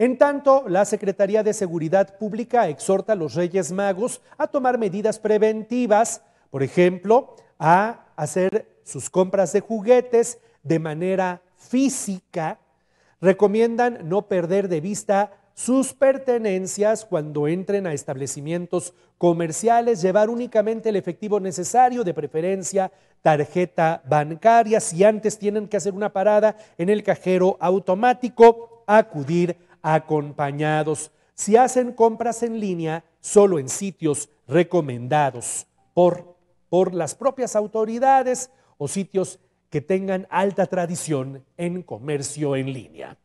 En tanto, la Secretaría de Seguridad Pública exhorta a los Reyes Magos a tomar medidas preventivas, por ejemplo, a hacer sus compras de juguetes de manera física. Recomiendan no perder de vista sus pertenencias cuando entren a establecimientos comerciales, llevar únicamente el efectivo necesario, de preferencia tarjeta bancaria, si antes tienen que hacer una parada en el cajero automático, acudir acompañados. Si hacen compras en línea, solo en sitios recomendados por, por las propias autoridades o sitios que tengan alta tradición en comercio en línea.